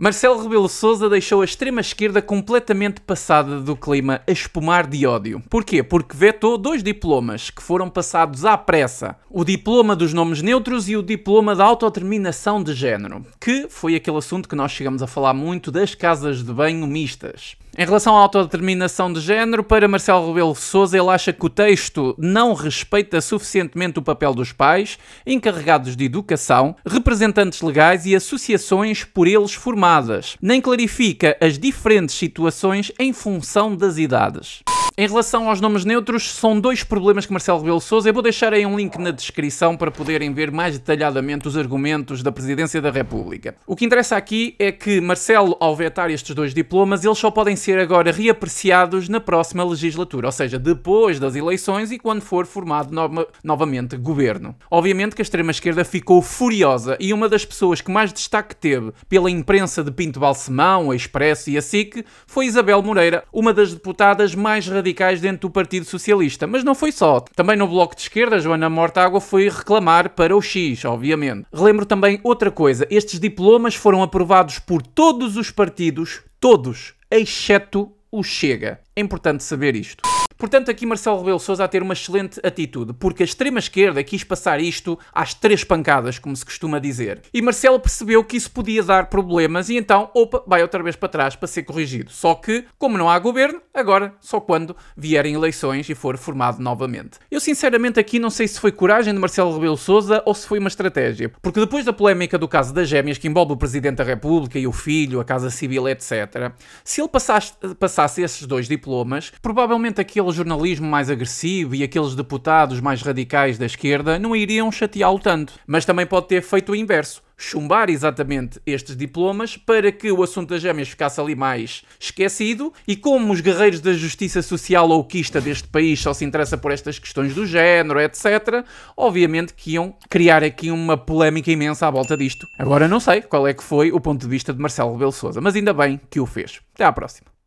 Marcelo Rebelo Sousa deixou a extrema-esquerda completamente passada do clima a espumar de ódio. Porquê? Porque vetou dois diplomas que foram passados à pressa. O diploma dos nomes neutros e o diploma da autodeterminação de género, que foi aquele assunto que nós chegamos a falar muito das casas de banho mistas. Em relação à autodeterminação de género, para Marcelo Rebelo Sousa, ele acha que o texto não respeita suficientemente o papel dos pais, encarregados de educação, representantes legais e associações por eles formadas nem clarifica as diferentes situações em função das idades. Em relação aos nomes neutros, são dois problemas que Marcelo Rebelo Sousa, eu vou deixar aí um link na descrição para poderem ver mais detalhadamente os argumentos da Presidência da República. O que interessa aqui é que Marcelo, ao vetar estes dois diplomas, eles só podem ser agora reapreciados na próxima legislatura, ou seja, depois das eleições e quando for formado no novamente governo. Obviamente que a extrema-esquerda ficou furiosa e uma das pessoas que mais destaque teve pela imprensa de Pinto Balsemão, a Expresso e a SIC foi Isabel Moreira, uma das deputadas mais radicais radicais dentro do Partido Socialista. Mas não foi só. Também no Bloco de Esquerda, Joana Mortágua foi reclamar para o X, obviamente. Relembro também outra coisa: estes diplomas foram aprovados por todos os partidos, todos, exceto o Chega. É importante saber isto. Portanto, aqui Marcelo Rebelo Sousa a ter uma excelente atitude, porque a extrema-esquerda quis passar isto às três pancadas, como se costuma dizer. E Marcelo percebeu que isso podia dar problemas e então, opa, vai outra vez para trás para ser corrigido. Só que, como não há governo, agora só quando vierem eleições e for formado novamente. Eu sinceramente aqui não sei se foi coragem de Marcelo Rebelo Sousa ou se foi uma estratégia, porque depois da polémica do caso das gêmeas que envolve o Presidente da República e o filho, a Casa Civil, etc., se ele passasse, passasse esses dois diplomas, provavelmente aquele aquele jornalismo mais agressivo e aqueles deputados mais radicais da esquerda não iriam chateá-lo tanto. Mas também pode ter feito o inverso chumbar exatamente estes diplomas para que o assunto das gêmeas ficasse ali mais esquecido e como os guerreiros da justiça social louquista deste país só se interessa por estas questões do género, etc, obviamente que iam criar aqui uma polémica imensa à volta disto. Agora não sei qual é que foi o ponto de vista de Marcelo Rebelo Souza, mas ainda bem que o fez. Até à próxima.